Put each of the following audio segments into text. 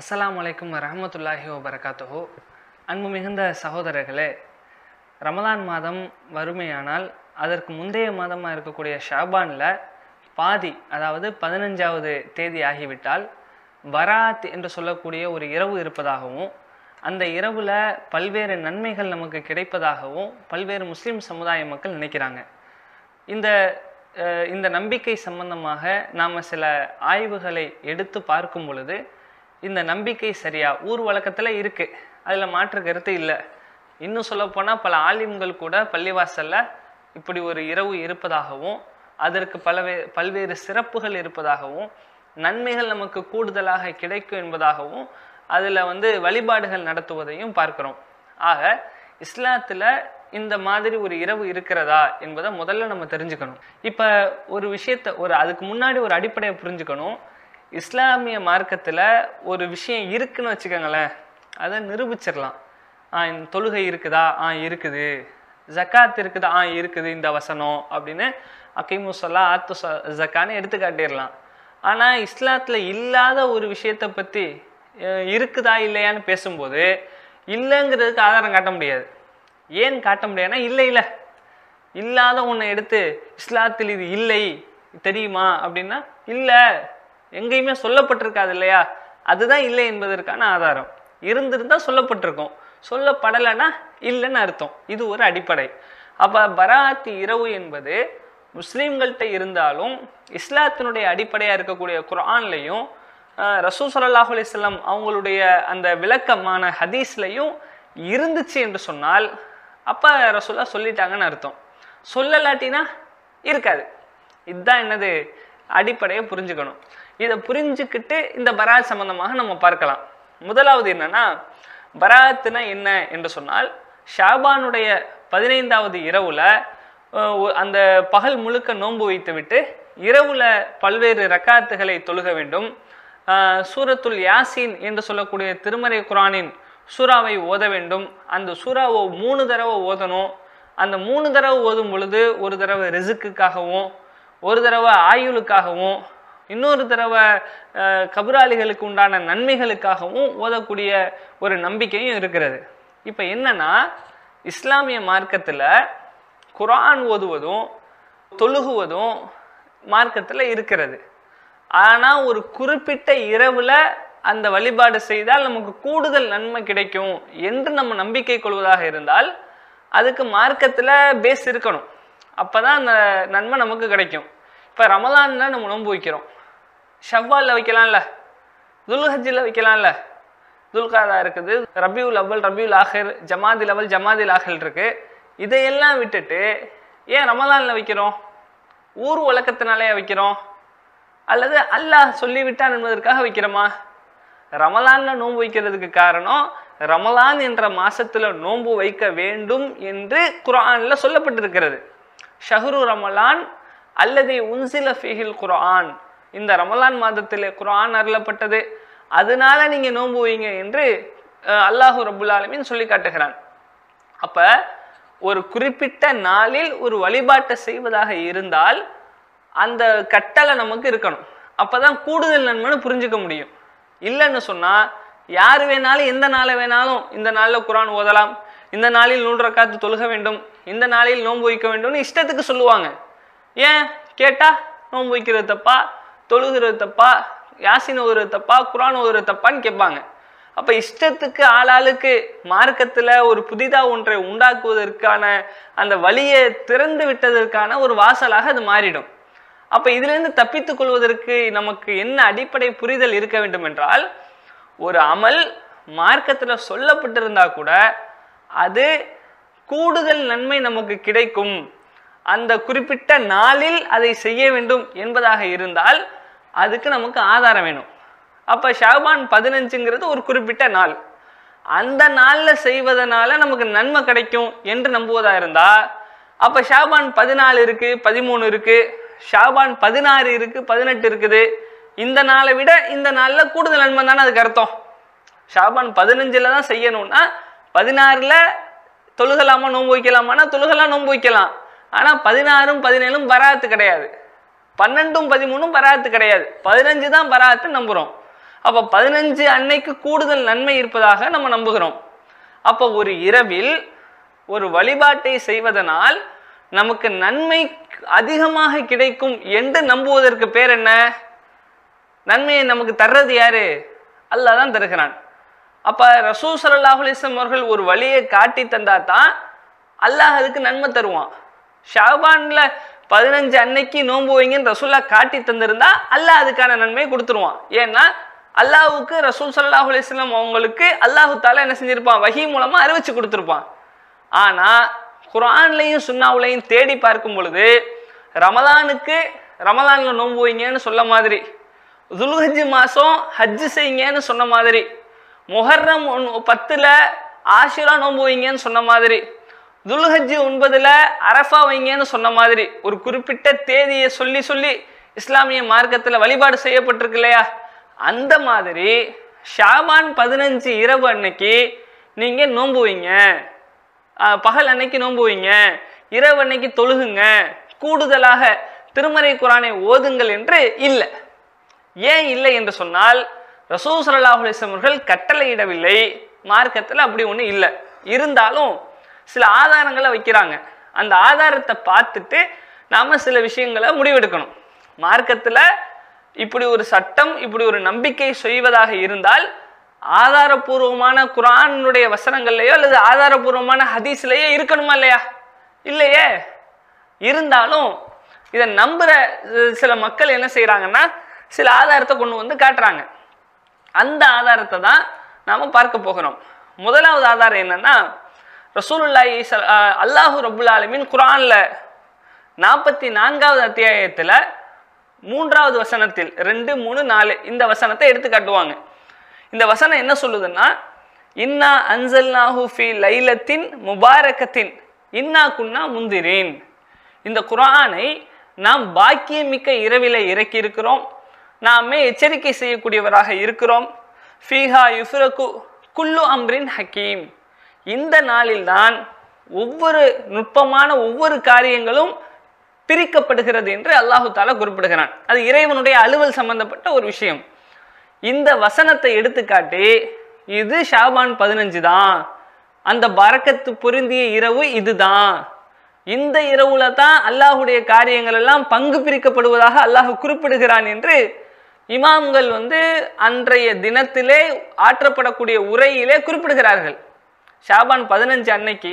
அஸ்லாம் வலைக்கம் ரஹமத்துல்லாஹி வரகாத்துஹோ அன்பு மிகுந்த சகோதரர்களே ரமலான் மாதம் வறுமையானால் அதற்கு முந்தைய மாதமாக இருக்கக்கூடிய ஷாபானில் பாதி அதாவது பதினஞ்சாவது தேதி ஆகிவிட்டால் வராத் என்று சொல்லக்கூடிய ஒரு இரவு இருப்பதாகவும் அந்த இரவில் பல்வேறு நன்மைகள் நமக்கு கிடைப்பதாகவும் பல்வேறு முஸ்லீம் சமுதாய மக்கள் நினைக்கிறாங்க இந்த இந்த நம்பிக்கை சம்பந்தமாக நாம் சில ஆய்வுகளை எடுத்து பார்க்கும் பொழுது இந்த நம்பிக்கை சரியா ஊர் வழக்கத்தில் இருக்குது அதில் மாற்று கருத்து இல்லை இன்னும் சொல்லப்போனால் பல ஆலிம்கள் கூட பள்ளிவாசலில் இப்படி ஒரு இரவு இருப்பதாகவும் அதற்கு பலவே பல்வேறு சிறப்புகள் இருப்பதாகவும் நன்மைகள் நமக்கு கூடுதலாக கிடைக்கும் என்பதாகவும் அதில் வந்து வழிபாடுகள் நடத்துவதையும் பார்க்குறோம் ஆக இஸ்லாத்தில் இந்த மாதிரி ஒரு இரவு இருக்கிறதா என்பதை முதல்ல நம்ம தெரிஞ்சுக்கணும் இப்போ ஒரு விஷயத்தை ஒரு அதுக்கு முன்னாடி ஒரு அடிப்படையை புரிஞ்சுக்கணும் இஸ்லாமிய மார்க்கத்தில் ஒரு விஷயம் இருக்குன்னு வச்சுக்கோங்களேன் அதை நிரூபிச்சிடலாம் ஆ இந்த தொழுகை இருக்குதா ஆ இருக்குது ஜக்காத் இருக்குதா ஆ இருக்குது இந்த வசனம் அப்படின்னு சொல்லா ஆத்து ஜக்கான்னு எடுத்துக்காட்டிடலாம் ஆனால் இஸ்லாத்தில் இல்லாத ஒரு விஷயத்தை பற்றி இருக்குதா இல்லையான்னு பேசும்போது இல்லைங்கிறதுக்கு ஆதாரம் காட்ட முடியாது ஏன் காட்ட முடியாதுன்னா இல்லை இல்லை இல்லாத ஒன்றை எடுத்து இஸ்லாத்தில் இது இல்லை தெரியுமா அப்படின்னா இல்லை எங்கேயுமே சொல்லப்பட்டிருக்காது இல்லையா அதுதான் இல்லை என்பதற்கான ஆதாரம் இருந்திருந்தால் சொல்லப்பட்டிருக்கும் சொல்லப்படலைன்னா இல்லைன்னு அர்த்தம் இது ஒரு அடிப்படை அப்போ பராத் இரவு என்பது முஸ்லீம்கள்கிட்ட இருந்தாலும் இஸ்லாத்தினுடைய அடிப்படையாக இருக்கக்கூடிய குரான்லையும் ரசூ சல்லாஹ் அலிஸ்லாம் அவங்களுடைய அந்த விளக்கமான ஹதீஸ்லையும் இருந்துச்சு என்று சொன்னால் அப்போ ரசூல்லா சொல்லிட்டாங்கன்னு அர்த்தம் சொல்லலாட்டினா இருக்காது இதுதான் என்னது அடிப்படையை புரிஞ்சுக்கணும் இதை புரிஞ்சுக்கிட்டு இந்த பராத் சம்பந்தமாக நம்ம பார்க்கலாம் முதலாவது என்னன்னா பராத்துனா என்ன என்று சொன்னால் ஷாபானுடைய பதினைந்தாவது இரவுல அந்த பகல் முழுக்க நோன்பு வைத்துவிட்டு இரவுல பல்வேறு ரக்காத்துகளை தொழுக வேண்டும் சூரத்துல் யாசின் என்று சொல்லக்கூடிய திருமறை குரானின் சூறாவை ஓத வேண்டும் அந்த சூறாவை மூணு தடவை ஓதணும் அந்த மூணு தடவை ஓதும் பொழுது ஒரு தடவை ரிசுக்குக்காகவும் ஒரு தடவை ஆயுளுக்காகவும் இன்னொரு தடவை கபராளிகளுக்கு உண்டான நன்மைகளுக்காகவும் ஓதக்கூடிய ஒரு நம்பிக்கையும் இருக்கிறது இப்போ என்னன்னா இஸ்லாமிய மார்க்கத்தில் குரான் ஓதுவதும் தொழுகுவதும் மார்க்கத்தில் இருக்கிறது ஆனால் ஒரு குறிப்பிட்ட இரவில் அந்த வழிபாடு செய்தால் நமக்கு கூடுதல் நன்மை கிடைக்கும் என்று நம்ம நம்பிக்கை கொள்வதாக இருந்தால் அதுக்கு மார்க்கத்தில் பேஸ் இருக்கணும் அப்போ தான் அந்த நன்மை நமக்கு கிடைக்கும் இப்போ ரமலான்ல நம்ம நோன்பு வைக்கிறோம் ஷவ்வாலில் வைக்கலாம்ல துல்ஹஜில் வைக்கலாம்ல துல்காதா இருக்குது ரபியூல் அவ்வல் ரபியு ஆஹிர் ஜமாதி லவல் ஜமாதி ஆஹில் இருக்குது இதையெல்லாம் விட்டுட்டு ஏன் ரமலானில் வைக்கிறோம் ஊர் வழக்கத்தினாலேயே வைக்கிறோம் அல்லது அல்லாஹ் சொல்லிவிட்டான் என்பதற்காக வைக்கிறோமா ரமலானில் நோன்பு வைக்கிறதுக்கு காரணம் ரமலான் என்ற மாசத்துல நோன்பு வைக்க வேண்டும் என்று குரானில் சொல்லப்பட்டிருக்கிறது ஷஹ்ரு ரமலான் அல்லது உன்சில ஃபிஹில் குரான் இந்த ரமலான் மாதத்தில் குரான் அருளப்பட்டது அதனால நீங்கள் நோன்பு வைங்க என்று அல்லாஹு ரபுல் ஆலமின் சொல்லி காட்டுகிறான் அப்போ ஒரு குறிப்பிட்ட நாளில் ஒரு வழிபாட்டை செய்வதாக இருந்தால் அந்த கட்டளை நமக்கு இருக்கணும் அப்போ தான் கூடுதல் நன்மைன்னு புரிஞ்சுக்க முடியும் இல்லைன்னு சொன்னால் யார் வேணாலும் எந்த நாளை வேணாலும் இந்த நாளில் குரான் ஓதலாம் இந்த நாளில் நூன்ற காத்து தொழுக வேண்டும் இந்த நாளில் நோன்பு வைக்க வேண்டும்னு இஷ்டத்துக்கு சொல்லுவாங்க ஏன் கேட்டால் நோன்பு வைக்கிறது தப்பா தொழுகிறது தப்பா யாசின் ஒரு தப்பா குரான் ஒரு தப்பான்னு கேட்பாங்க அப்ப இஷ்டத்துக்கு ஆளாளுக்கு மார்க்கத்துல ஒரு புதிதா ஒன்றை உண்டாக்குவதற்கான அந்த வழியை திறந்து விட்டதற்கான ஒரு வாசலாக அது மாறிடும் அப்ப இருந்து தப்பித்துக் கொள்வதற்கு நமக்கு என்ன அடிப்படை புரிதல் இருக்க வேண்டும் என்றால் ஒரு அமல் மார்க்கத்துல சொல்லப்பட்டிருந்தா கூட அது கூடுதல் நன்மை நமக்கு கிடைக்கும் அந்த குறிப்பிட்ட நாளில் அதை செய்ய வேண்டும் என்பதாக இருந்தால் அதுக்கு நமக்கு ஆதாரம் வேணும் அப்போ ஷாபான் பதினஞ்சுங்கிறது ஒரு குறிப்பிட்ட நாள் அந்த நாளில் செய்வதனால நமக்கு நன்மை கிடைக்கும் என்று நம்புவதாக இருந்தால் அப்போ ஷாபான் பதினாலு இருக்குது பதிமூணு இருக்குது ஷாபான் பதினாறு இருக்குது பதினெட்டு இருக்குது இந்த நாளை விட இந்த நாளில் கூடுதல் நன்மை தானே அதுக்கு அர்த்தம் ஷாபான் பதினஞ்சில் தான் செய்யணும்னா பதினாறில் தொழுகலாமா நோன்பு வைக்கலாமான்னா தொழுகலாம் நோன்பு வைக்கலாம் ஆனால் பதினாறும் பதினேழும் பராத்து கிடையாது பன்னெண்டும் பதிமூணும் பராத்து கிடையாது பதினஞ்சு தான் பராத்து நம்புகிறோம் அப்போ பதினஞ்சு அன்னைக்கு கூடுதல் நன்மை இருப்பதாக நம்ம நம்புகிறோம் அப்போ ஒரு இரவில் ஒரு வழிபாட்டை செய்வதனால் நமக்கு நன்மை அதிகமாக கிடைக்கும் என்று நம்புவதற்கு பேர் என்ன நன்மையை நமக்கு தர்றது யாரு அல்லா தான் தருகிறான் அப்போ ரசூ அவர்கள் ஒரு வழியை காட்டி தந்தா தான் அல்லாஹ் அதுக்கு நன்மை தருவான் ஷாபானில் பதினஞ்சு அன்னைக்கு நோன்பு வைங்கன்னு ரசூல்லா காட்டி தந்திருந்தா அல்லாஹ் அதுக்கான நன்மை கொடுத்துருவான் ஏன்னா அல்லாஹுக்கு ரசூல் சல்லாஹ் அலிஸ்லாம் அவங்களுக்கு அல்லாஹு தாலா என்ன செஞ்சிருப்பான் வகி மூலமாக அறிவிச்சு கொடுத்துருப்பான் ஆனால் குரான்லையும் சுண்ணாவுலையும் தேடி பார்க்கும் பொழுது ரமலானுக்கு ரமலானில் நோன்பு வைங்கன்னு சொல்ல மாதிரி துல்ஹஜ் மாதம் ஹஜ்ஜு செய்யுங்கன்னு சொன்ன மாதிரி முஹர்ரம் ஒன் பத்தில் ஆஷிரா நோம்பு வைங்கன்னு சொன்ன மாதிரி துல்ஹஜ்ஜு ஒன்பதில் அரஃபா வைங்கன்னு சொன்ன மாதிரி ஒரு குறிப்பிட்ட தேதியை சொல்லி சொல்லி இஸ்லாமிய மார்க்கத்தில் வழிபாடு செய்யப்பட்டிருக்கு இல்லையா அந்த மாதிரி ஷாபான் பதினஞ்சு இரவு அன்னைக்கு நீங்கள் நோன்பு வைங்க பகல் அன்னைக்கு நோன்பு வைங்க இரவு அன்னைக்கு தொழுகுங்க கூடுதலாக திருமறை குரானை ஓதுங்கள் என்று இல்லை ஏன் இல்லை என்று சொன்னால் ரசூ கட்டளையிடவில்லை மார்க்கத்தில் அப்படி ஒன்றும் இல்லை இருந்தாலும் சில ஆதாரங்களை வைக்கிறாங்க அந்த ஆதாரத்தை பார்த்துட்டு நாம் சில விஷயங்களை முடிவெடுக்கணும் மார்க்கத்தில் இப்படி ஒரு சட்டம் இப்படி ஒரு நம்பிக்கை செய்வதாக இருந்தால் ஆதாரபூர்வமான குரானுடைய வசனங்கள்லையோ அல்லது ஆதாரபூர்வமான ஹதீஸ்லேயோ இருக்கணுமா இல்லையா இல்லையே இருந்தாலும் இதை நம்புகிற சில மக்கள் என்ன செய்கிறாங்கன்னா சில ஆதாரத்தை கொண்டு வந்து காட்டுறாங்க அந்த ஆதாரத்தை தான் நாம் பார்க்க போகிறோம் முதலாவது ஆதாரம் என்னென்னா ரசூலுல்லாஹி அல்லாஹு ரபுல் ஆலமின் குரானில் நாற்பத்தி நான்காவது அத்தியாயத்தில் மூன்றாவது வசனத்தில் ரெண்டு மூணு நாலு இந்த வசனத்தை எடுத்து காட்டுவாங்க இந்த வசனம் என்ன சொல்லுதுன்னா இன்னா அன்சல்னாஹு ஃபி லைலத்தின் முபாரக்கத்தின் இன்னா குன்னா முந்திரேன் இந்த குரானை நாம் பாக்கியமிக்க இரவில் இறக்கியிருக்கிறோம் நாமே எச்சரிக்கை செய்யக்கூடியவராக இருக்கிறோம் ஃபீஹா யுஃப்ரகு குல்லு அம்ரின் ஹக்கீம் இந்த நாளில்தான் ஒவ்வொரு நுட்பமான ஒவ்வொரு காரியங்களும் பிரிக்கப்படுகிறது என்று அல்லாஹு தாலா குறிப்பிடுகிறான் அது இறைவனுடைய அலுவல் சம்பந்தப்பட்ட ஒரு விஷயம் இந்த வசனத்தை எடுத்துக்காட்டி இது ஷாபான் பதினஞ்சு தான் அந்த பறக்கத்து பொருந்திய இரவு இதுதான் இந்த இரவுல தான் அல்லாஹுடைய காரியங்கள் எல்லாம் பங்கு பிரிக்கப்படுவதாக அல்லாஹ் குறிப்பிடுகிறான் என்று இமாம்கள் வந்து அன்றைய தினத்திலே ஆற்றப்படக்கூடிய உரையிலே குறிப்பிடுகிறார்கள் ஷாபான் பதினஞ்சு அன்னைக்கு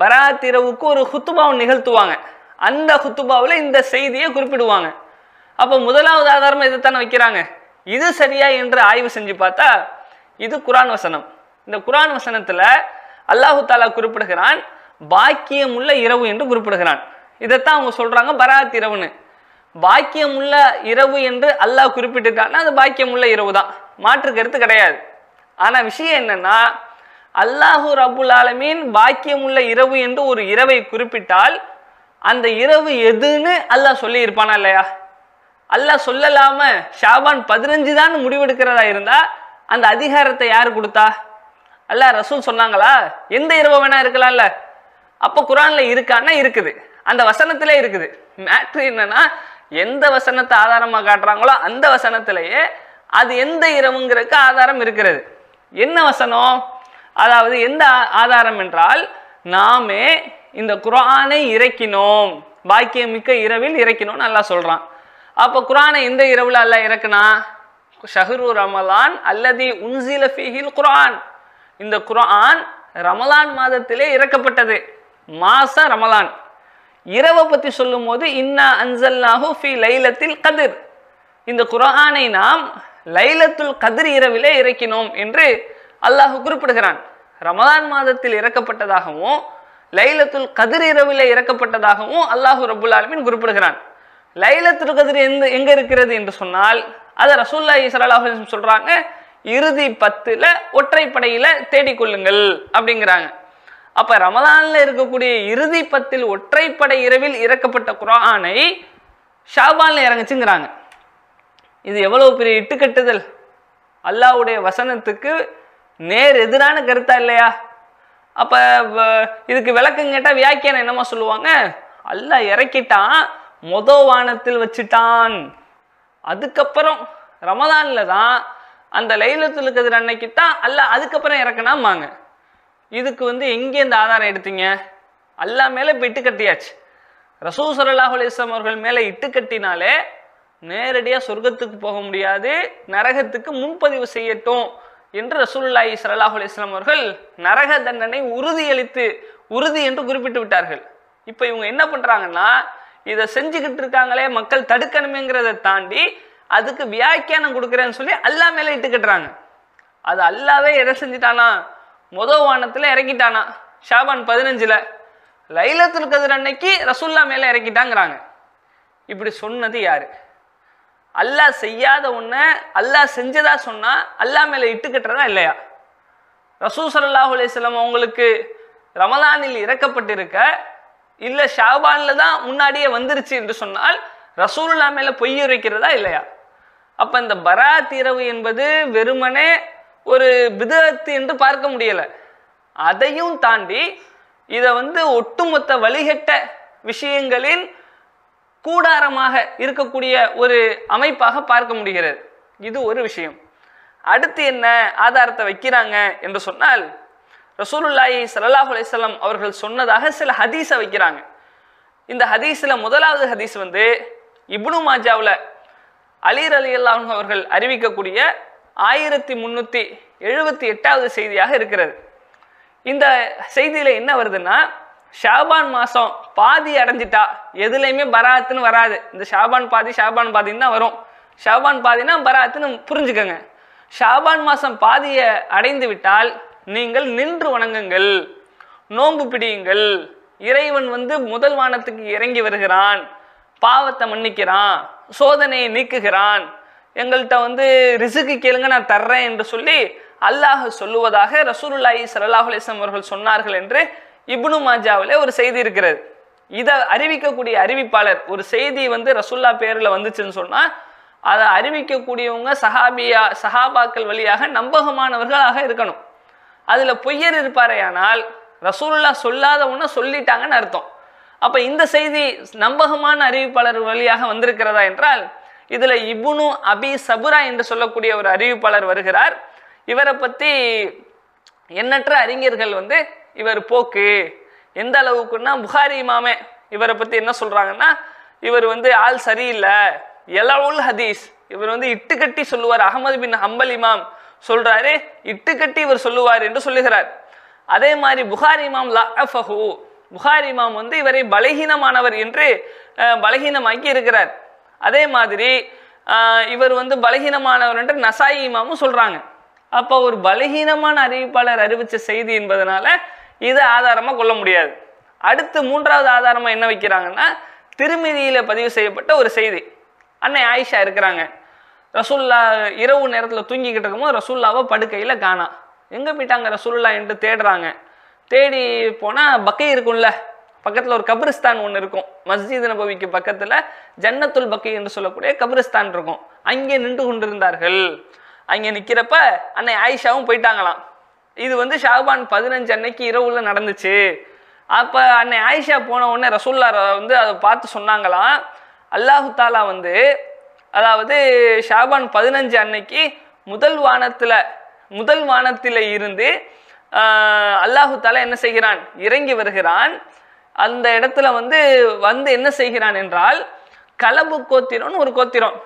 பராத் இரவுக்கு ஒரு ஹுத்துபாவை நிகழ்த்துவாங்க அந்த ஹுத்துபாவில் இந்த செய்தியை குறிப்பிடுவாங்க அப்போ முதலாவது ஆதாரம் இதைத்தானே வைக்கிறாங்க இது சரியா என்று ஆய்வு செஞ்சு பார்த்தா இது குரான் வசனம் இந்த குரான் வசனத்தில் அல்லாஹு தாலா குறிப்பிடுகிறான் பாக்கியம் உள்ள இரவு என்று குறிப்பிடுகிறான் இதைத்தான் அவங்க சொல்கிறாங்க பராத் இரவுன்னு பாக்கியமுள்ள இரவு என்று அல்லாஹ் குறிப்பிட்டிருக்காங்கன்னா அது பாக்கியம் உள்ள இரவு தான் மாற்று கருத்து கிடையாது ஆனால் விஷயம் என்னென்னா அல்லாஹு ரபுல் ஆலமீன் பாக்கியமுள்ள இரவு என்று ஒரு இரவை குறிப்பிட்டால் அந்த இரவு எதுன்னு அல்லாஹ் சொல்லி இருப்பானா இல்லையா அல்லாஹ் சொல்லலாம ஷாபான் பதினஞ்சு தான் முடிவெடுக்கிறதா இருந்தா அந்த அதிகாரத்தை யார் கொடுத்தா அல்லா ரசூல் சொன்னாங்களா எந்த இரவு வேணா இருக்கலாம்ல அப்போ குரான்ல இருக்கான்னா இருக்குது அந்த வசனத்துல இருக்குது மேட்ரு என்னன்னா எந்த வசனத்தை ஆதாரமாக காட்டுறாங்களோ அந்த வசனத்திலேயே அது எந்த இரவுங்கிறதுக்கு ஆதாரம் இருக்கிறது என்ன வசனம் அதாவது எந்த ஆதாரம் என்றால் நாமே இந்த குரானை இறக்கினோம் பாக்கியமிக்க இரவில் இறக்கினோம்னு நல்லா சொல்கிறான் அப்போ குரானை எந்த இரவில் அல்ல இறக்குனா ஷஹரு ரமலான் அல்லது உன்சில ஃபீஹில் குரான் இந்த குரான் ரமலான் மாதத்திலே இறக்கப்பட்டது மாச ரமலான் இரவை பற்றி சொல்லும் போது இன்னா அன்சல்லாஹு ஃபி லைலத்தில் கதிர் இந்த குரானை நாம் லைலத்துல் கதிர் இரவிலே இறக்கினோம் என்று அல்லாஹு குறிப்பிடுகிறான் ரமதான் மாதத்தில் இறக்கப்பட்டதாகவும் லைலத்துல் கதிர் இரவில் இறக்கப்பட்டதாகவும் அல்லாஹூ ரபுல் ஆலமின் குறிப்பிடுகிறான் லைலத்துல் கதிர் எந்த எங்க இருக்கிறது என்று சொன்னால் அதை ரசூல்லா இஸ்ரலாஹ் சொல்றாங்க இறுதி பத்துல ஒற்றைப்படையில தேடிக்கொள்ளுங்கள் அப்படிங்கிறாங்க அப்ப ரமலான்ல இருக்கக்கூடிய இறுதி பத்தில் ஒற்றைப்படை இரவில் இறக்கப்பட்ட குரானை ஷாபான்ல இறங்குச்சுங்கிறாங்க இது எவ்வளவு பெரிய இட்டுக்கட்டுதல் அல்லாவுடைய வசனத்துக்கு நேர் எதிரான கருத்தா இல்லையா அப்போ இதுக்கு விளக்கம் கேட்டால் வியாக்கியானம் என்னமா சொல்லுவாங்க அல்ல இறக்கிட்டான் மொத வானத்தில் வச்சுட்டான் அதுக்கப்புறம் ரமதானில் தான் அந்த லைலத்தில் இருக்கிற அன்னைக்கு தான் அல்ல அதுக்கப்புறம் இறக்கணாமாங்க இதுக்கு வந்து எங்கே இந்த ஆதாரம் எடுத்தீங்க அல்லா மேலே இப்போ இட்டு கட்டியாச்சு ரசூ சல்லாஹ் அலிஸ்லாம் அவர்கள் மேலே இட்டு கட்டினாலே நேரடியாக சொர்க்கத்துக்கு போக முடியாது நரகத்துக்கு முன்பதிவு செய்யட்டும் என்று ரசூல்லாய் சல்லாஹ் அலிஸ்லாம் அவர்கள் நரக தண்டனை உறுதியளித்து உறுதி என்று குறிப்பிட்டு விட்டார்கள் இப்போ இவங்க என்ன பண்ணுறாங்கன்னா இதை செஞ்சுக்கிட்டு இருக்காங்களே மக்கள் தடுக்கணுமேங்கிறத தாண்டி அதுக்கு வியாக்கியானம் கொடுக்குறேன்னு சொல்லி அல்லா மேலே இட்டுக்கிட்டுறாங்க அது அல்லாவே எதை செஞ்சிட்டானா மொத வானத்தில் இறக்கிட்டானா ஷாபான் பதினஞ்சில் லைலத்துல கதிர் அன்னைக்கு ரசுல்லா மேலே இறக்கிட்டாங்கிறாங்க இப்படி சொன்னது யாரு அல்லாஹ் செய்யாத ஒன்றை அல்லாஹ் செஞ்சதா சொன்னால் அல்லாஹ் மேலே இட்டுக்கட்டுறதா இல்லையா ரசூ சல்லாஹ் அலிஸ்லாம் அவங்களுக்கு ரமலானில் இறக்கப்பட்டிருக்க இல்லை ஷாபானில் தான் முன்னாடியே வந்துருச்சு என்று சொன்னால் ரசூல்லா மேலே பொய் உரைக்கிறதா இல்லையா அப்போ இந்த பராத் இரவு என்பது வெறுமனே ஒரு விதத்து என்று பார்க்க முடியலை அதையும் தாண்டி இதை வந்து ஒட்டுமொத்த வழிகட்ட விஷயங்களின் கூடாரமாக இருக்கக்கூடிய ஒரு அமைப்பாக பார்க்க முடிகிறது இது ஒரு விஷயம் அடுத்து என்ன ஆதாரத்தை வைக்கிறாங்க என்று சொன்னால் ரசூலுல்லாயி சல்லாஹ் அலிசல்லாம் அவர்கள் சொன்னதாக சில ஹதீஸை வைக்கிறாங்க இந்த ஹதீஸில் முதலாவது ஹதீஸ் வந்து இப்னு மாஜாவில் அலீர் அலி அல்லாஹ் அவர்கள் அறிவிக்கக்கூடிய ஆயிரத்தி முந்நூற்றி எழுபத்தி எட்டாவது செய்தியாக இருக்கிறது இந்த செய்தியில் என்ன வருதுன்னா ஷாபான் மாதம் பாதி அடைஞ்சிட்டா எதுலேயுமே பராத்துன்னு வராது இந்த ஷாபான் பாதி ஷாபான் பாதின்னு தான் வரும் ஷாபான் பாதின்னா பராத்துன்னு புரிஞ்சுக்கோங்க ஷாபான் மாதம் பாதியை அடைந்து விட்டால் நீங்கள் நின்று வணங்குங்கள் நோன்பு பிடியுங்கள் இறைவன் வந்து முதல் வானத்துக்கு இறங்கி வருகிறான் பாவத்தை மன்னிக்கிறான் சோதனையை நீக்குகிறான் எங்கள்கிட்ட வந்து ரிசுக்கு கேளுங்க நான் தர்றேன் என்று சொல்லி அல்லாஹ் சொல்லுவதாக ரசூலுல்லாஹி சல்லாஹுலேசம் அவர்கள் சொன்னார்கள் என்று இப்னு மாஜாவில் ஒரு செய்தி இருக்கிறது இதை அறிவிக்கக்கூடிய அறிவிப்பாளர் ஒரு செய்தி வந்து ரசுல்லா பேரில் வந்துச்சுன்னு சொன்னால் அதை அறிவிக்கக்கூடியவங்க சஹாபியா சஹாபாக்கள் வழியாக நம்பகமானவர்களாக இருக்கணும் அதில் பொய்யர் இருப்பாரையானால் ரசூல்லா சொல்லாத ஒன்று சொல்லிட்டாங்கன்னு அர்த்தம் அப்போ இந்த செய்தி நம்பகமான அறிவிப்பாளர் வழியாக வந்திருக்கிறதா என்றால் இதில் இபுனு அபி சபுரா என்று சொல்லக்கூடிய ஒரு அறிவிப்பாளர் வருகிறார் இவரை பற்றி எண்ணற்ற அறிஞர்கள் வந்து இவர் போக்கு எந்த அளவுக்குன்னா புகாரி இமாமே இவரை பற்றி என்ன சொல்கிறாங்கன்னா இவர் வந்து ஆள் சரியில்லை எலவுல் ஹதீஸ் இவர் வந்து இட்டுக்கட்டி சொல்லுவார் அகமது பின் ஹம்பல் இமாம் சொல்கிறாரு இட்டுக்கட்டி இவர் சொல்லுவார் என்று சொல்லுகிறார் அதே மாதிரி புகார் இமாம் லஃபஹு புகார் இமாம் வந்து இவரை பலகீனமானவர் என்று பலகீனமாக்கி இருக்கிறார் அதே மாதிரி இவர் வந்து பலகீனமானவர் என்று நசாயி இமாமும் சொல்கிறாங்க அப்போ ஒரு பலகீனமான அறிவிப்பாளர் அறிவித்த செய்தி என்பதனால இது ஆதாரமாக கொள்ள முடியாது அடுத்து மூன்றாவது ஆதாரமாக என்ன வைக்கிறாங்கன்னா திருமதியில் பதிவு செய்யப்பட்ட ஒரு செய்தி அன்னை ஆயிஷா இருக்கிறாங்க ரசூல்லா இரவு நேரத்தில் தூங்கிக்கிட்டு இருக்கும்போது ரசூல்லாவை படுக்கையில் காணா எங்கே போயிட்டாங்க ரசூல்லா என்று தேடுறாங்க தேடி போனால் பக்கை இருக்கும்ல பக்கத்தில் ஒரு கபிரிஸ்தான் ஒன்று இருக்கும் மஸ்ஜித் நபவிக்கு பக்கத்தில் ஜன்னத்துல் பக்கை என்று சொல்லக்கூடிய கபிரிஸ்தான் இருக்கும் அங்கே நின்று கொண்டிருந்தார்கள் அங்கே நிற்கிறப்ப அன்னை ஆயிஷாவும் போயிட்டாங்களாம் இது வந்து ஷாபான் பதினஞ்சு அன்னைக்கு இரவுல நடந்துச்சு அப்போ அன்னை ஆயிஷா போன உடனே ரசூல்லா வந்து அதை பார்த்து சொன்னாங்களாம் அல்லாஹு தாலா வந்து அதாவது ஷாபான் பதினஞ்சு அன்னைக்கு முதல் வானத்தில் முதல் வானத்தில் இருந்து அல்லாஹு தாலா என்ன செய்கிறான் இறங்கி வருகிறான் அந்த இடத்துல வந்து வந்து என்ன செய்கிறான் என்றால் கலம்பு கோத்திரம்னு ஒரு கோத்திரம்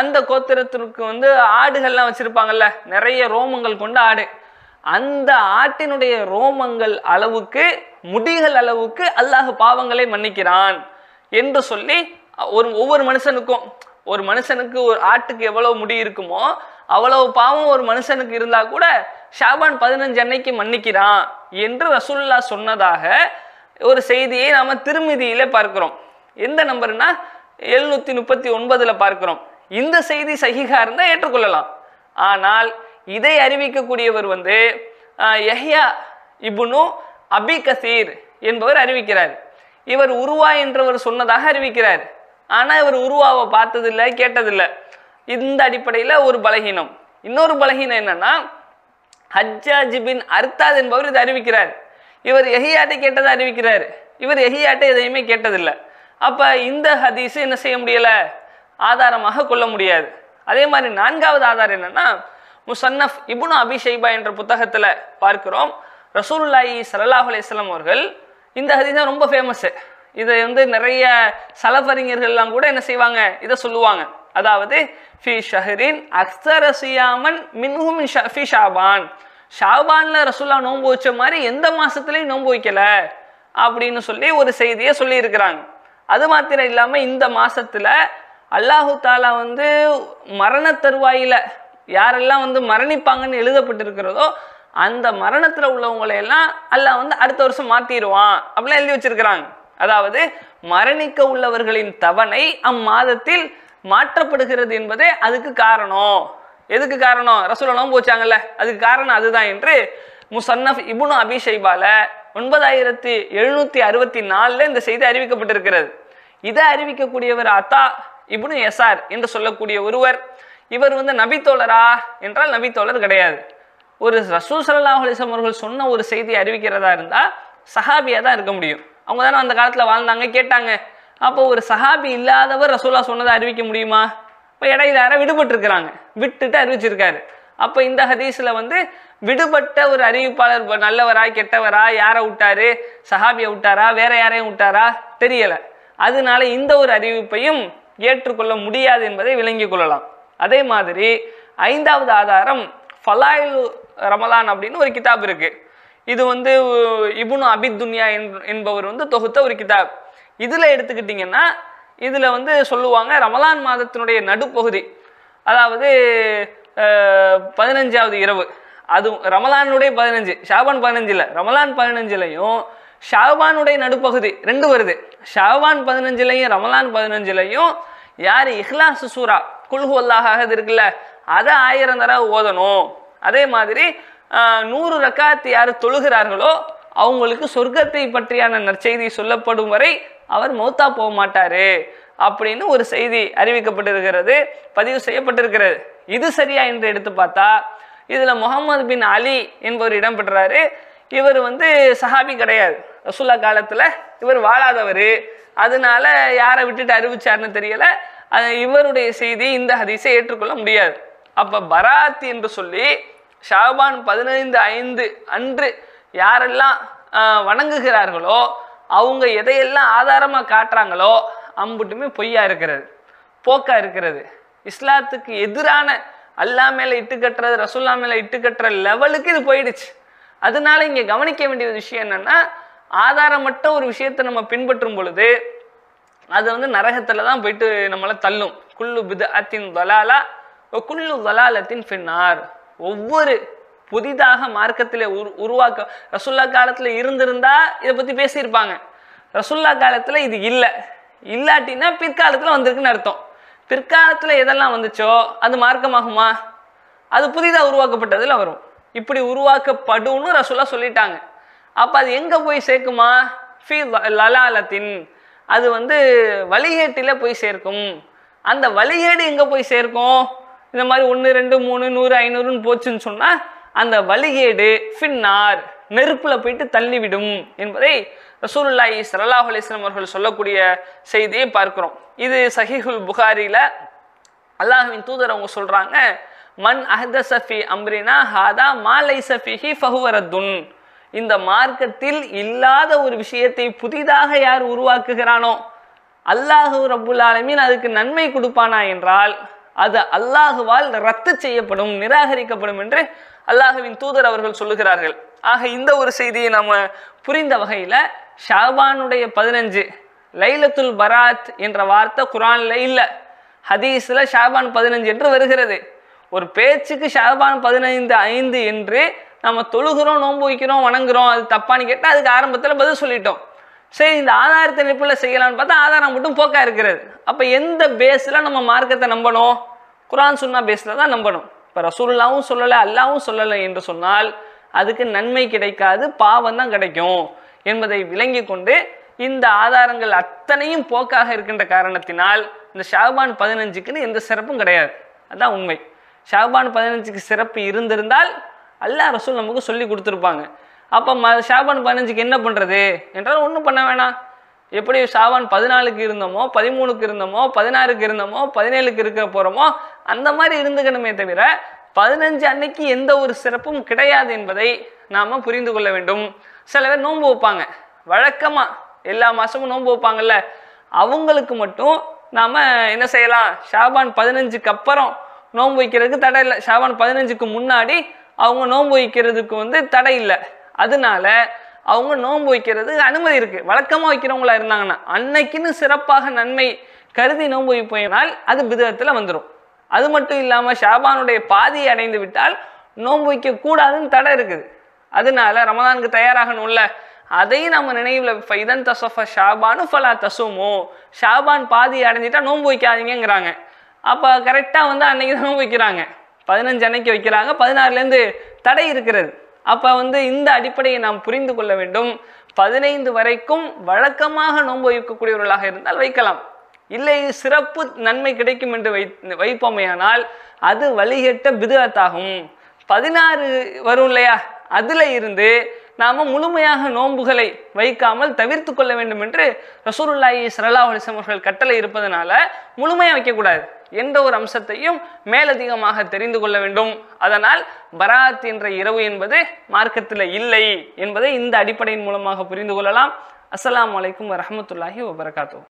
அந்த கோத்திரத்திற்கு வந்து ஆடுகள்லாம் வச்சுருப்பாங்கல்ல நிறைய ரோமங்கள் கொண்ட ஆடு அந்த ஆட்டினுடைய ரோமங்கள் அளவுக்கு முடிகள் அளவுக்கு அல்லாஹ் பாவங்களை மன்னிக்கிறான் என்று சொல்லி ஒரு ஒவ்வொரு மனுஷனுக்கும் ஒரு மனுஷனுக்கு ஒரு ஆட்டுக்கு எவ்வளவு முடி இருக்குமோ அவ்வளவு பாவம் ஒரு மனுஷனுக்கு இருந்தா கூட ஷாபான் பதினஞ்சு அன்னைக்கு மன்னிக்கிறான் என்று ரசூல்லா சொன்னதாக ஒரு செய்தியை நாம திருமதியில பார்க்கிறோம் எந்த நம்பர்னா எழுநூத்தி முப்பத்தி ஒன்பதுல பார்க்கிறோம் இந்த செய்தி சகிகா இருந்தால் ஏற்றுக்கொள்ளலாம் ஆனால் இதை அறிவிக்கக்கூடியவர் வந்து யஹ்யா இபுனு அபி கசீர் என்பவர் அறிவிக்கிறார் இவர் உருவா என்றவர் சொன்னதாக அறிவிக்கிறார் ஆனால் இவர் உருவாவை பார்த்ததில்லை கேட்டதில்லை இந்த அடிப்படையில் ஒரு பலகீனம் இன்னொரு பலகீனம் என்னன்னா ஹஜ்ஜா ஜிபின் அர்த்தாத் என்பவர் இதை அறிவிக்கிறார் இவர் எஹியாட்டை கேட்டதை அறிவிக்கிறார் இவர் எஹியாட்டை எதையுமே கேட்டதில்லை அப்போ இந்த ஹதீஸு என்ன செய்ய முடியலை ஆதாரமாக கொள்ள முடியாது அதே மாதிரி நான்காவது ஆதாரம் என்னென்னா முசன்னஃப் இபுனு அபிஷைபா என்ற புத்தகத்தில் பார்க்கிறோம் ரசூல்லாயி சல்லாஹ் அலையம் அவர்கள் இந்த ஹதீஸ் தான் ரொம்ப ஃபேமஸ்ஸு இதை வந்து நிறைய சலபறிஞர்கள்லாம் கூட என்ன செய்வாங்க இதை சொல்லுவாங்க அதாவது ஃபி ஷஹரின் அக்சர மின்ஹும் ஃபி ஷாபான் ஷாபானில் ரசுல்லா நோன்பு வச்ச மாதிரி எந்த மாதத்துலையும் நோன்பு வைக்கல அப்படின்னு சொல்லி ஒரு செய்தியை சொல்லியிருக்கிறாங்க அது மாத்திரம் இல்லாமல் இந்த மாதத்தில் அல்லாஹு தாலா வந்து மரண தருவாயில் யாரெல்லாம் வந்து மரணிப்பாங்கன்னு எழுதப்பட்டிருக்கிறதோ அந்த மரணத்தில் உள்ளவங்களையெல்லாம் அல்ல வந்து அடுத்த வருஷம் மாற்றிடுவான் அப்படிலாம் எழுதி வச்சிருக்கிறாங்க அதாவது மரணிக்க உள்ளவர்களின் தவணை அம்மாதத்தில் மாற்றப்படுகிறது என்பதே அதுக்கு காரணம் எதுக்கு காரணம் ரசூலனும் போச்சாங்கல்ல அதுக்கு காரணம் அதுதான் என்று முசன்னஃப் இபுனு அபிஷைபால ஒன்பதாயிரத்தி எழுநூத்தி அறுபத்தி நாலுல இந்த செய்தி அறிவிக்கப்பட்டிருக்கிறது இதை அறிவிக்கக்கூடியவர் அத்தா இபுனு எஸ்ஆர் என்று சொல்லக்கூடிய ஒருவர் இவர் வந்து நபித்தோழரா என்றால் நபித்தோழர் கிடையாது ஒரு ரசூல் சல்லாஹ் அவர்கள் சொன்ன ஒரு செய்தி அறிவிக்கிறதா இருந்தால் சஹாபியாக தான் இருக்க முடியும் அவங்க தானே அந்த காலத்தில் வாழ்ந்தாங்க கேட்டாங்க அப்போ ஒரு சஹாபி இல்லாதவர் ரசூலா சொன்னதை அறிவிக்க முடியுமா இப்போ இடையில யாரும் விடுபட்டுருக்கிறாங்க விட்டுட்டு அறிவிச்சிருக்காரு அப்போ இந்த ஹதீஸில் வந்து விடுபட்ட ஒரு அறிவிப்பாளர் நல்லவரா கெட்டவரா யாரை விட்டாரு சஹாபியை விட்டாரா வேற யாரையும் விட்டாரா தெரியலை அதனால இந்த ஒரு அறிவிப்பையும் ஏற்றுக்கொள்ள முடியாது என்பதை விளங்கிக் கொள்ளலாம் அதே மாதிரி ஐந்தாவது ஆதாரம் ஃபலாயில் ரமலான் அப்படின்னு ஒரு கிதாப் இருக்குது இது வந்து இபுனு அபித் துன்யா என்பவர் வந்து தொகுத்த ஒரு கிதாப் இதில் எடுத்துக்கிட்டிங்கன்னா இதில் வந்து சொல்லுவாங்க ரமலான் மாதத்தினுடைய நடுப்பகுதி அதாவது பதினஞ்சாவது இரவு அதுவும் ரமலானுடைய பதினஞ்சு ஷாபான் பதினஞ்சில் ரமலான் பதினஞ்சுலையும் ஷாபானுடைய நடுப்பகுதி ரெண்டு வருது ஷாபான் பதினஞ்சுலையும் ரமலான் பதினஞ்சுலையும் யார் இஹ்லாசு சூரா குல்ஹு அல்லாஹாக இருக்குல்ல அதை ஆயிரம் தடவை ஓதணும் அதே மாதிரி நூறு ரக்காத்து யார் தொழுகிறார்களோ அவங்களுக்கு சொர்க்கத்தை பற்றியான நற்செய்தி சொல்லப்படும் வரை அவர் மௌத்தா போக மாட்டார் அப்படின்னு ஒரு செய்தி அறிவிக்கப்பட்டிருக்கிறது பதிவு செய்யப்பட்டிருக்கிறது இது சரியா என்று எடுத்து பார்த்தா இதில் முகமது பின் அலி என்பவர் இடம்பெற்றாரு இவர் வந்து சஹாபி கிடையாது ரசுல்லா காலத்தில் இவர் வாழாதவர் அதனால யாரை விட்டுட்டு அறிவிச்சார்னு தெரியல அது இவருடைய செய்தி இந்த ஹதீஸை ஏற்றுக்கொள்ள முடியாது அப்போ பராத் என்று சொல்லி ஷாபான் பதினைந்து ஐந்து அன்று யாரெல்லாம் வணங்குகிறார்களோ அவங்க எதையெல்லாம் ஆதாரமாக காட்டுறாங்களோ அம்புட்டுமே பொய்யா இருக்கிறது போக்கா இருக்கிறது இஸ்லாத்துக்கு எதிரான அல்லா மேலே இட்டு கட்டுறது ரசுல்லா மேலே இட்டு கட்டுற லெவலுக்கு இது போயிடுச்சு அதனால இங்கே கவனிக்க வேண்டிய விஷயம் என்னன்னா ஆதாரமற்ற ஒரு விஷயத்தை நம்ம பின்பற்றும் பொழுது அது வந்து நரகத்தில் தான் போயிட்டு நம்மளை தள்ளும் குள்ளு பித அத்தின் தலாலா குள்ளு வலாலத்தின் பின்னார் ஒவ்வொரு புதிதாக மார்க்கத்தில் உரு உருவாக்க ரசுல்லா காலத்தில் இருந்திருந்தா இதை பற்றி பேசியிருப்பாங்க ரசுல்லா காலத்தில் இது இல்லை இல்லாட்டின்னா பிற்காலத்தில் வந்திருக்குன்னு அர்த்தம் பிற்காலத்தில் எதெல்லாம் வந்துச்சோ அது மார்க்கமாகுமா அது புதிதாக உருவாக்கப்பட்டதில் வரும் இப்படி உருவாக்கப்படும் ரசுல்லா சொல்லிட்டாங்க அப்போ அது எங்கே போய் சேர்க்குமா ஃபி லலாலத்தின் அது வந்து வழிகேட்டில் போய் சேர்க்கும் அந்த வழிகேடு எங்கே போய் சேர்க்கும் இந்த மாதிரி ஒன்று ரெண்டு மூணு நூறு ஐநூறுன்னு போச்சுன்னு சொன்னால் அந்த வழிகேடு ஃபின்னார் நெருப்பில் போயிட்டு தள்ளிவிடும் என்பதை ரசூலுல்லாய் சரலா அலிஸ்லாம் அவர்கள் சொல்லக்கூடிய செய்தியை பார்க்குறோம் இது சஹிஹுல் புகாரியில் அல்லாஹின் தூதர் அவங்க சொல்கிறாங்க மன் அஹ்த சஃபி அம்ரினா ஹாதா மாலை சஃபிஹி ஃபஹுவரத்துன் இந்த மார்க்கத்தில் இல்லாத ஒரு விஷயத்தை புதிதாக யார் உருவாக்குகிறானோ அல்லாஹு ரபுல் ஆலமீன் அதுக்கு நன்மை கொடுப்பானா என்றால் அது அல்லாஹுவால் ரத்து செய்யப்படும் நிராகரிக்கப்படும் என்று அல்லாஹுவின் தூதர் அவர்கள் சொல்லுகிறார்கள் ஆக இந்த ஒரு செய்தியை நம்ம புரிந்த வகையில் ஷாபானுடைய பதினஞ்சு லைலத்துல் பராத் என்ற வார்த்தை குரானில் இல்லை ஹதீஸில் ஷாபான் பதினஞ்சு என்று வருகிறது ஒரு பேச்சுக்கு ஷாபான் பதினைந்து ஐந்து என்று நம்ம தொழுகிறோம் நோன்பு வைக்கிறோம் வணங்குறோம் அது தப்பான்னு கேட்டால் அதுக்கு ஆரம்பத்தில் பதில் சொல்லிட்டோம் சரி இந்த ஆதாரத்தை நிப்பில் செய்யலாம்னு பார்த்தா ஆதாரம் மட்டும் போக்கா இருக்கிறது அப்போ எந்த பேஸில் நம்ம மார்க்கத்தை நம்பணும் குரான் சுன்னா பேஸில் தான் நம்பணும் இப்போ ரசூல்லாவும் சொல்லலை அல்லாவும் சொல்லலை என்று சொன்னால் அதுக்கு நன்மை கிடைக்காது பாவம் தான் கிடைக்கும் என்பதை விளங்கி கொண்டு இந்த ஆதாரங்கள் அத்தனையும் போக்காக இருக்கின்ற காரணத்தினால் இந்த ஷாபான் பதினஞ்சுக்குன்னு எந்த சிறப்பும் கிடையாது அதுதான் உண்மை ஷாபான் பதினஞ்சுக்கு சிறப்பு இருந்திருந்தால் அல்லா ரசூல் நமக்கு சொல்லி கொடுத்துருப்பாங்க அப்போ ம ஷாபான் பதினஞ்சுக்கு என்ன பண்ணுறது என்றால் ஒன்றும் பண்ண வேணாம் எப்படி ஷாவான் பதினாலுக்கு இருந்தோமோ பதிமூணுக்கு இருந்தோமோ பதினாறுக்கு இருந்தோமோ பதினேழுக்கு இருக்க போகிறோமோ அந்த மாதிரி இருந்துக்கணுமே தவிர பதினஞ்சு அன்னைக்கு எந்த ஒரு சிறப்பும் கிடையாது என்பதை நாம் புரிந்து கொள்ள வேண்டும் சில பேர் நோன்பு வைப்பாங்க வழக்கமாக எல்லா மாதமும் நோன்பு வைப்பாங்கல்ல அவங்களுக்கு மட்டும் நாம் என்ன செய்யலாம் ஷாபான் பதினஞ்சுக்கு அப்புறம் நோன்பு வைக்கிறதுக்கு தடை இல்லை ஷாபான் பதினஞ்சுக்கு முன்னாடி அவங்க நோன்பு வைக்கிறதுக்கு வந்து தடை இல்லை அதனால அவங்க நோன்பு வைக்கிறது அனுமதி இருக்குது வழக்கமாக வைக்கிறவங்களா இருந்தாங்கன்னா அன்னைக்குன்னு சிறப்பாக நன்மை கருதி நோன்பு வைப்போயினால் அது விதத்தில் வந்துடும் அது மட்டும் இல்லாமல் ஷாபானுடைய பாதியை அடைந்து விட்டால் நோன்பு வைக்கக்கூடாதுன்னு தடை இருக்குது அதனால ரமதானுக்கு தயாராகணும்ல அதையும் நம்ம நினைவில் இதன் தசஃப ஷாபானு ஃபலா தசுமோ ஷாபான் பாதி அடைஞ்சிட்டா நோன்பு வைக்காதீங்கிறாங்க அப்போ கரெக்டாக வந்து அன்னைக்கு நோன்பு வைக்கிறாங்க பதினஞ்சு அன்னைக்கு வைக்கிறாங்க பதினாறுலேருந்து தடை இருக்கிறது அப்போ வந்து இந்த அடிப்படையை நாம் புரிந்து கொள்ள வேண்டும் பதினைந்து வரைக்கும் வழக்கமாக நோன்பு வைக்கக்கூடியவர்களாக இருந்தால் வைக்கலாம் இல்லை சிறப்பு நன்மை கிடைக்கும் என்று வை வைப்போமையானால் அது வழிகட்ட பிதுவத்தாகும் பதினாறு வரும் இல்லையா அதில் இருந்து நாம் முழுமையாக நோன்புகளை வைக்காமல் தவிர்த்து கொள்ள வேண்டும் என்று ரசூருல்லாயி சரலா அவர்கள் கட்டளை இருப்பதனால முழுமையாக வைக்கக்கூடாது எந்த ஒரு அம்சத்தையும் மேலதிகமாக தெரிந்து கொள்ள வேண்டும் அதனால் பராத் என்ற இரவு என்பது மார்க்கத்தில் இல்லை என்பதை இந்த அடிப்படையின் மூலமாக புரிந்து கொள்ளலாம் அஸ்லாம் வலைக்கம் வரமத்துல்லாஹி வபரகாத்தூ